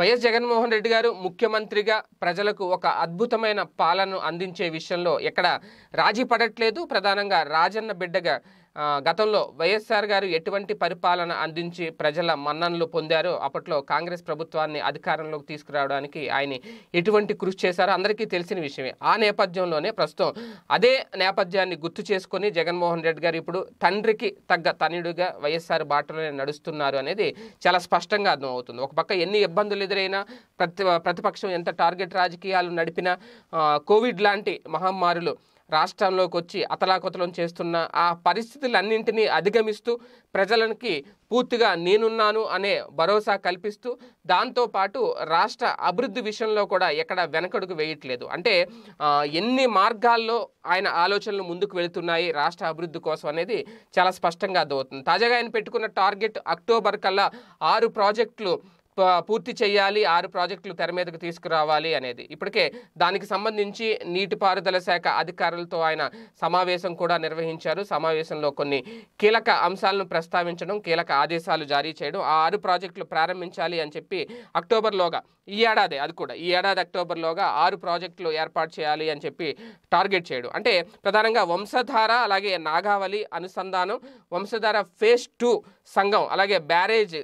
YS Jaganmohan Reddy గారు ముఖ్యమంత్రిగా ప్రజలకు ఒక అద్భుతమైన పాలన అందించే విషయంలో ఎక్కడ రాజీ పడట్లేదు ప్రధానంగా రాజన్న బిడ్డగా గతంలో వైఎస్ఆర్ గారు ఎటువంటి పరిపాలన అందించి ప్రజల మన్ననలు పొందారో అప్పట్లో కాంగ్రెస్ ప్రభుత్వాన్ని అధికారంలోకి తీసుకురావడానికి ఆయన ఎటువంటి కృషి చేశారో అందరికీ తెలిసిన విషయమే ఆ నేపథ్యంలోనే ప్రస్తుతం అదే నేపథ్యాన్ని గుర్తు చేసుకొని జగన్మోహన్ రెడ్డి గారు ఇప్పుడు తండ్రికి తగ్గ తనుడుగా వైఎస్ఆర్ బాటలోనే నడుస్తున్నారు అనేది చాలా స్పష్టంగా అర్థమవుతుంది ఒక పక్క ఎన్ని ఇబ్బందులు ఎదురైనా ప్రతి ప్రతిపక్షం ఎంత టార్గెట్ రాజకీయాలు నడిపినా కోవిడ్ లాంటి మహమ్మారులు రాష్ట్రంలోకి వచ్చి అతలాకుతలం చేస్తున్న ఆ పరిస్థితులన్నింటినీ అధిగమిస్తూ ప్రజలకి పూర్తిగా నేనున్నాను అనే భరోసా కల్పిస్తూ దాంతోపాటు రాష్ట్ర అభివృద్ధి విషయంలో కూడా ఎక్కడ వెనకడుగు వేయట్లేదు అంటే ఎన్ని మార్గాల్లో ఆయన ఆలోచనలు ముందుకు వెళుతున్నాయి రాష్ట్ర అభివృద్ధి కోసం అనేది చాలా స్పష్టంగా అర్థమవుతుంది తాజాగా ఆయన పెట్టుకున్న టార్గెట్ అక్టోబర్ కల్లా ఆరు ప్రాజెక్టులు పూర్తి చేయాలి ఆరు ప్రాజెక్టులు తెర మీదకు తీసుకురావాలి అనేది ఇప్పటికే దానికి సంబంధించి నీటిపారుదల శాఖ అధికారులతో ఆయన సమావేశం కూడా నిర్వహించారు సమావేశంలో కొన్ని కీలక అంశాలను ప్రస్తావించడం కీలక ఆదేశాలు జారీ చేయడం ఆ ఆరు ప్రాజెక్టులు ప్రారంభించాలి అని చెప్పి అక్టోబర్లోగా ఈ ఏడాది అది కూడా ఈ ఏడాది అక్టోబర్లోగా ఆరు ప్రాజెక్టులు ఏర్పాటు చేయాలి అని చెప్పి టార్గెట్ చేయడం అంటే ప్రధానంగా వంశధార అలాగే నాగావళి అనుసంధానం వంశధార ఫేజ్ టూ సంఘం అలాగే barrage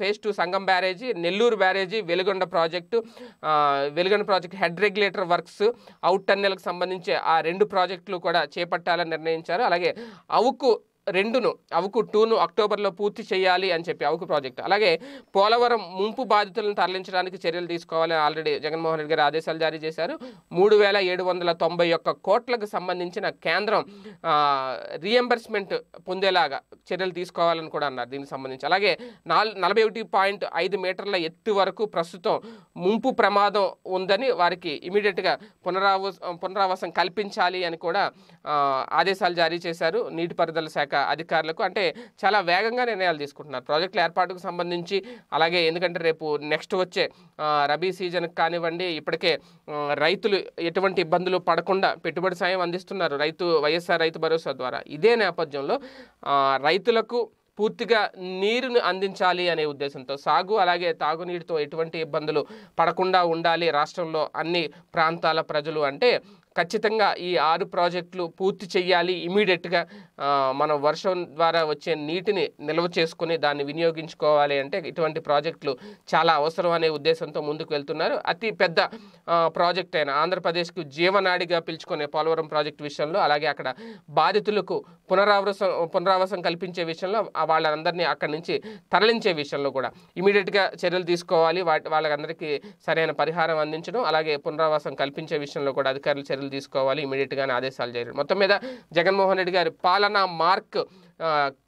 phase two Sangam barrage Nellore barrage Veligonda project Veligonda project head regulator works out టన్నెల్కి సంబంధించి ఆ రెండు ప్రాజెక్టులు కూడా చేపట్టాలని నిర్ణయించారు అలాగే అవుకు రెండును అవుకు టూను అక్టోబర్లో పూర్తి చేయాలి అని చెప్పి అవుకు ప్రాజెక్టు అలాగే పోలవరం ముంపు బాధితులను తరలించడానికి చర్యలు తీసుకోవాలని ఆల్రెడీ జగన్మోహన్ రెడ్డి గారు ఆదేశాలు జారీ చేశారు మూడు వేల ఏడు వందల తొంభై ఒక్క కోట్లకు సంబంధించిన కేంద్రం రీఎంబర్స్మెంట్ పొందేలాగా చర్యలు తీసుకోవాలని కూడా అన్నారు దీనికి సంబంధించి అలాగే నాలు నలభై ఒకటి పాయింట్ ఐదు మీటర్ల ఎత్తు వరకు ప్రస్తుతం ముంపు ప్రమాదం ఉందని వారికి ఇమీడియట్గా పునరావ పునరావాసం కల్పించాలి అని కూడా ఆదేశాలు జారీ చేశారు నీటిపారుదల శాఖ శాఖ అధికారులకు అంటే చాలా వేగంగా నిర్ణయాలు తీసుకుంటున్నారు ప్రాజెక్టుల ఏర్పాటుకు సంబంధించి అలాగే ఎందుకంటే రేపు నెక్స్ట్ వచ్చే రబీ సీజన్కి కానివ్వండి ఇప్పటికే రైతులు ఎటువంటి ఇబ్బందులు పడకుండా పెట్టుబడి సాయం అందిస్తున్నారు రైతు వైఎస్ఆర్ రైతు భరోసా ద్వారా ఇదే నేపథ్యంలో రైతులకు పూర్తిగా నీరును అందించాలి అనే ఉద్దేశంతో సాగు అలాగే తాగునీటితో ఎటువంటి ఇబ్బందులు పడకుండా ఉండాలి రాష్ట్రంలో అన్ని ప్రాంతాల ప్రజలు అంటే ఖచ్చితంగా ఈ ఆరు ప్రాజెక్టులు పూర్తి చేయాలి ఇమీడియట్గా మనం వర్షం ద్వారా వచ్చే నీటిని నిల్వ చేసుకుని దాన్ని వినియోగించుకోవాలి అంటే ఇటువంటి ప్రాజెక్టులు చాలా అవసరం అనే ఉద్దేశంతో ముందుకు వెళ్తున్నారు అతి పెద్ద ప్రాజెక్ట్ అయిన ఆంధ్రప్రదేశ్కు జీవనాడిగా పిలుచుకునే పోలవరం ప్రాజెక్ట్ విషయంలో అలాగే అక్కడ బాధితులకు పునరావృసం పునరావాసం కల్పించే విషయంలో వాళ్ళందరినీ అక్కడి నుంచి తరలించే విషయంలో కూడా ఇమీడియట్గా చర్యలు తీసుకోవాలి వాటి వాళ్ళకందరికీ సరైన పరిహారం అందించడం అలాగే పునరావాసం కల్పించే విషయంలో కూడా అధికారులు చర్యలు చర్యలు తీసుకోవాలి ఇమీడియట్గానే ఆదేశాలు చేయాలి మొత్తం మీద జగన్మోహన్ రెడ్డి గారి పాలన మార్క్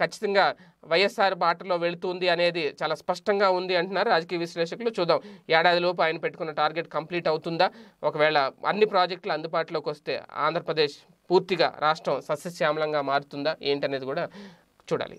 ఖచ్చితంగా వైఎస్ఆర్ బాటలో వెళుతుంది అనేది చాలా స్పష్టంగా ఉంది అంటున్నారు రాజకీయ విశ్లేషకులు చూద్దాం ఏడాదిలోపు ఆయన పెట్టుకున్న టార్గెట్ కంప్లీట్ అవుతుందా ఒకవేళ అన్ని ప్రాజెక్టులు అందుబాటులోకి వస్తే ఆంధ్రప్రదేశ్ పూర్తిగా రాష్ట్రం సస్యశ్యామలంగా మారుతుందా ఏంటనేది కూడా చూడాలి